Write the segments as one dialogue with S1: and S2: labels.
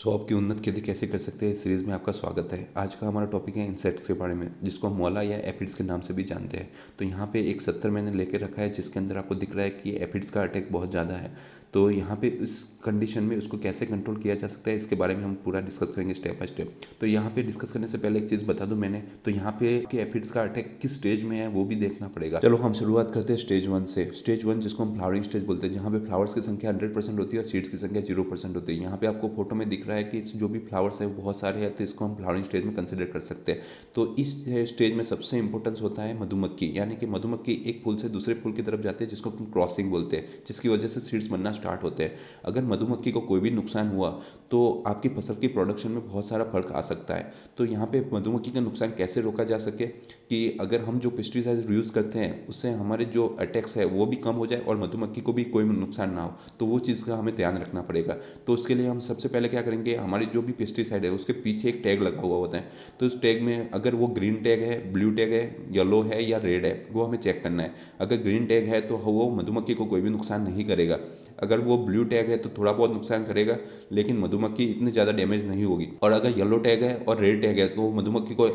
S1: सो आपकी उन्नत खेती कैसे कर सकते हैं इस सीरीज़ में आपका स्वागत है आज का हमारा टॉपिक है इंसेक्ट्स के बारे में जिसको हम मोला या एफिड्स के नाम से भी जानते हैं तो यहाँ पे एक सत्तर मैंने लेके रखा है जिसके अंदर आपको दिख रहा है कि एफिड्स का अटैक बहुत ज़्यादा है तो यहाँ पे इस कंडीशन में उसको कैसे कंट्रोल किया जा सकता है इसके बारे में हम पूरा डिस्कस करेंगे स्टेप बाय स्टेप तो यहाँ पे डिस्कस करने से पहले एक चीज़ बता दूँ मैंने तो यहाँ पे कि एफिड्स का अटैक किस स्टेज में है वो भी देखना पड़ेगा चलो हम शुरुआत करते हैं स्टेज वन से स्टेज वन जिसको हम फ्लावरिंग स्टेज बोलते हैं जहाँ पे फ्लावर्स की संख्या हंड्रेड होती है और सीड्स की संख्या जीरो होती है यहाँ पे आपको फोटो में दिख रहा है कि जो भी फ्लावर्स हैं बहुत सारे हैं तो इसको हम फ्लावरिंग स्टेज में कंसिडर कर सकते हैं तो इस स्टेज में सबसे इंपॉर्टेंस होता है मधुमक्खी यानी कि मधुमक्खी एक फूल से दूसरे फूल की तरफ जाते हैं जिसको हम क्रॉसिंग बोलते हैं जिसकी वजह से सीड्स बनना स्टार्ट होते हैं अगर मधुमक्खी को कोई भी नुकसान हुआ तो आपकी फसल की प्रोडक्शन में बहुत सारा फर्क आ सकता है तो यहाँ पर मधुमक्खी का नुकसान कैसे रोका जा सके कि अगर हम जो पेस्टिसाइड यूज़ करते हैं उससे हमारे जो अटैक्स है वो भी कम हो जाए और मधुमक्खी को भी कोई नुकसान ना हो तो वो चीज़ का हमें ध्यान रखना पड़ेगा तो उसके लिए हम सबसे पहले क्या करेंगे करेंगे हमारी जो भी पेस्टिसाइड है उसके पीछे एक टैग लगा हुआ होता है तो उस टैग में अगर वो ग्रीन टैग है ब्लू टैग है येलो है या रेड है वो हमें चेक करना है अगर ग्रीन टैग है तो वो मधुमक्खी को कोई भी नुकसान नहीं करेगा अगर वो ब्लू टैग है तो थोड़ा बहुत नुकसान करेगा लेकिन मधुमक्खी इतनी ज़्यादा डैमेज नहीं होगी और अगर येलो टैग है और रेड टैग है तो मधुमक्खी को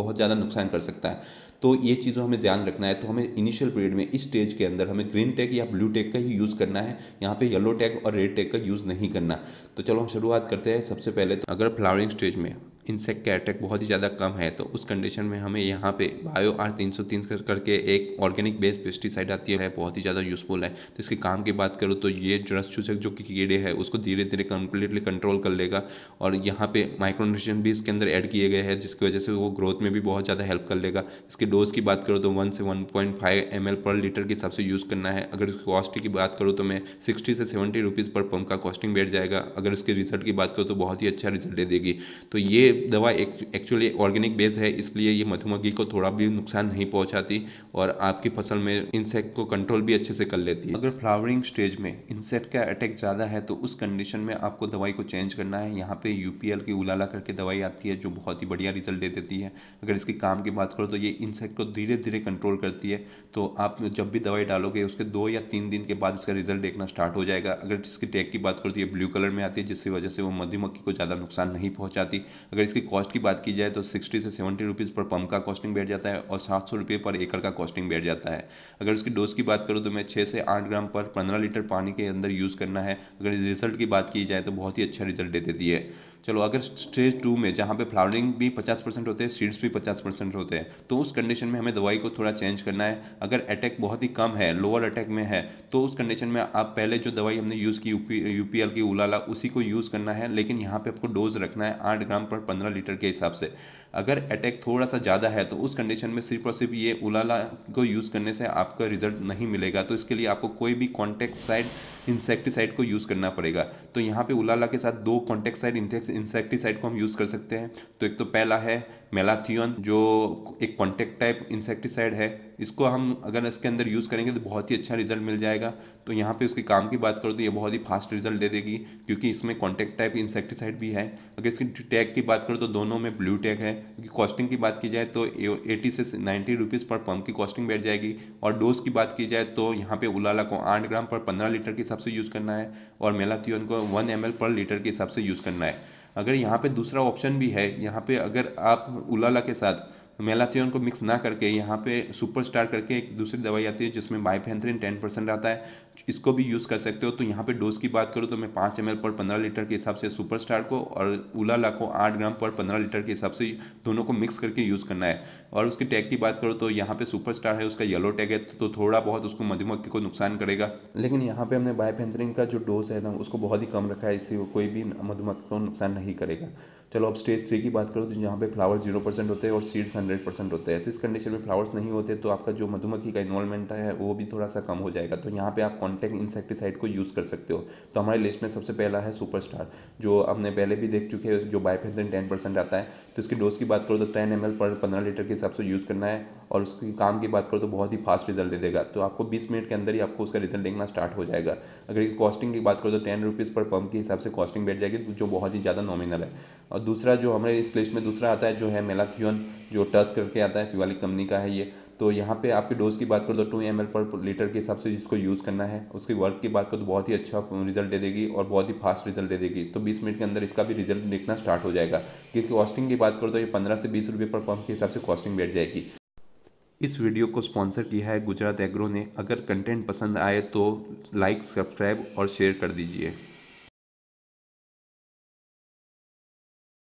S1: बहुत ज़्यादा नुकसान कर सकता है तो ये चीज़ों हमें ध्यान रखना है तो हमें इनिशियल पीरियड में इस स्टेज के अंदर हमें ग्रीन टैग या ब्लू टैग का ही यूज़ करना है यहाँ पे येलो टैग और रेड टैग का यूज़ नहीं करना तो चलो हम शुरुआत करते हैं सबसे पहले तो अगर फ्लावरिंग स्टेज में इंसेक्ट के अटैक बहुत ही ज़्यादा कम है तो उस कंडीशन में हमें यहाँ पे बायो आर तीन सौ तीन करके एक ऑर्गेनिक बेस्ड पेस्टिसाइड आती है बहुत ही ज़्यादा यूज़फुल है तो इसके काम की बात करूँ तो ये रस चूसक जो कीड़े है उसको धीरे धीरे कम्प्लीटली कंट्रोल कर लेगा और यहाँ पे माइक्रोन्यूट्रिशन भी इसके अंदर ऐड किए गए हैं जिसकी वजह से वो ग्रोथ में भी बहुत ज़्यादा हेल्प कर लेगा इसके डोज की बात करूँ तो वन से one point five M L पर लीटर के हिसाब से यूज़ करना है अगर इसकी कॉस्ट की बात करूँ तो मैं सिक्सटी से सेवेंटी रुपीज़ पर पंप का कॉस्टिंग बैठ जाएगा अगर इसके रिजल्ट की बात करूँ तो बहुत ही अच्छा रिजल्ट दे देगी तो ये दवा एक्चुअली ऑर्गेनिक बेस है इसलिए ये मधुमक्खी को थोड़ा भी नुकसान नहीं पहुंचाती और आपकी फसल में इंसेक्ट को कंट्रोल भी अच्छे से कर लेती है अगर फ्लावरिंग स्टेज में इंसेक्ट का अटैक ज़्यादा है तो उस कंडीशन में आपको दवाई को चेंज करना है यहाँ पे यू की उलाला करके दवाई आती है जो बहुत ही बढ़िया रिजल्ट दे देती है अगर इसके काम की बात करो तो ये इंसेक्ट को धीरे धीरे कंट्रोल करती है तो आप जब भी दवाई डालोगे उसके दो या तीन दिन के बाद इसका रिजल्ट देखना स्टार्ट हो जाएगा अगर इसकी टैग की बात करो तो ये ब्लू कलर में आती है जिसकी वजह से वो मधुमक्खी को ज़्यादा नुकसान नहीं पहुँचाती अगर इसकी कॉस्ट की बात की जाए तो सिक्सटी से सेवेंटी रुपीज़ पर पम्प का कॉस्टिंग बैठ जाता है और सात सौ रुपये पर एकड़ का कॉस्टिंग बैठ जाता है अगर उसकी डोज की बात करूँ तो मैं छः से आठ ग्राम पर पंद्रह लीटर पानी के अंदर यूज़ करना है अगर रिजल्ट की बात की जाए तो बहुत ही अच्छा रिजल्ट दे देती है चलो अगर स्टेज टू में जहाँ पे फ्लावरिंग भी 50 परसेंट होते हैं सीड्स भी 50 परसेंट होते हैं तो उस कंडीशन में हमें दवाई को थोड़ा चेंज करना है अगर अटैक बहुत ही कम है लोअर अटैक में है तो उस कंडीशन में आप पहले जो दवाई हमने यूज़ की यूपी यूपीएल की उलाला उसी को यूज़ करना है लेकिन यहाँ पर आपको डोज रखना है आठ ग्राम पर पंद्रह लीटर के हिसाब से अगर अटैक थोड़ा सा ज़्यादा है तो उस कंडीशन में सिर्फ और सिर्फ ये उलाला को यूज़ करने से आपका रिजल्ट नहीं मिलेगा तो इसके लिए आपको कोई भी कॉन्टेक्ट साइड इंसेक्टिसाइड को यूज़ करना पड़ेगा तो यहाँ पे उलाला के साथ दो कॉन्टेक्ट साइड इंसेक्टिसाइड को हम यूज़ कर सकते हैं तो एक तो पहला है मेलाथियन जो एक कॉन्टेक्ट टाइप इंसेक्टिसाइड है इसको हम अगर इसके अंदर यूज़ करेंगे तो बहुत ही अच्छा रिजल्ट मिल जाएगा तो यहाँ पे उसके काम की बात करो तो ये बहुत ही फास्ट रिजल्ट दे देगी क्योंकि इसमें कॉन्टैक्ट टाइप इंसेक्टिसाइड भी है अगर इसकी टैग की बात करो तो दोनों में ब्लू टैग है क्योंकि कॉस्टिंग की बात की जाए तो एटी से नाइन्टी रुपीज़ पर पम्प की कॉस्टिंग बैठ जाएगी और डोज की बात की जाए तो यहाँ पर उलाला को आठ ग्राम पर पंद्रह लीटर के हिसाब से यूज़ करना है और मेलाथियन को वन एम पर लीटर के हिसाब से यूज़ करना है अगर यहाँ पे दूसरा ऑप्शन भी है यहाँ पे अगर आप उलाला के साथ मेलाथियन को मिक्स ना करके यहाँ पे सुपर स्टार करके एक दूसरी दवाई आती है जिसमें बाइफेंथ्रिन टेन परसेंट आता है इसको भी यूज़ कर सकते हो तो यहाँ पे डोज की बात करूँ तो मैं पाँच एम पर पंद्रह लीटर के हिसाब से सुपर स्टार को और उलाला को आठ ग्राम पर पंद्रह लीटर के हिसाब से दोनों को मिक्स करके यूज़ करना है और उसके टैग की बात करूँ तो यहाँ पर सुपर स्टार है उसका येलो टैग है तो थोड़ा बहुत उसको मधुमक्खी को नुकसान करेगा लेकिन यहाँ पर हमने बाइफेंथ्रिन का जो डोज है ना उसको बहुत ही कम रखा है इससे कोई भी मधुमक्खी को नुकसान नहीं करेगा चलो अब स्टेज थ्री की बात करो तो जहाँ पे फ्लावर्स जीरो परसेंट होते हैं और सीड्स हंड्रेड परसेंट होते हैं तो इस कंडीशन में फ्लावर्स नहीं होते तो आपका जो मधुमक्खी का इन्वॉल्वमेंट है वो भी थोड़ा सा कम हो जाएगा तो यहाँ पर आप कॉन्टैक्ट इंसेक्टिसाइड को यूज़ कर सकते हो तो हमारे लिस्ट में सबसे पहला है सुपरस्टार जो हमने पहले भी देख चुके हैं जो बायफेंथन टेन परसेंट आता है तो इसकी डोज की बात करो तो टेन एम पर पंद्रह लीटर के हिसाब से यूज़ करना है और उसके काम की बात करो तो बहुत ही फास्ट रिजल्ट दे देगा तो आपको बीस मिनट के अंदर ही आपको उसका रिजल्ट देखना स्टार्ट हो जाएगा अगर कॉस्टिंग की बात करो तो टेन रुपीज़ पर पंप के हिसाब से कॉस्टिंग बैठ जाएगी तो जो बहुत ही ज़्यादा नॉमिनल है और दूसरा जो हमारे इस लिस्ट में दूसरा आता है जो है मेलाथियन जो टस करके आता है शिवालिक कंपनी का है ये तो यहाँ पे आपके डोज की बात करो तो टू एम पर लीटर के हिसाब से जिसको यूज़ करना है उसकी वर्क की बात करो तो बहुत ही अच्छा रिजल्ट दे देगी और बहुत ही फास्ट रिजल्ट दे देगी तो 20 मिनट के अंदर इसका भी रिजल्ट देखना स्टार्ट हो जाएगा क्योंकि कॉस्टिंग की बात करो तो ये 15 से 20 रुपये पर पंप के हिसाब से कॉस्टिंग बैठ जाएगी इस वीडियो को स्पॉन्सर किया है गुजरात एग्रो ने अगर कंटेंट पसंद आए तो लाइक सब्सक्राइब और शेयर कर दीजिए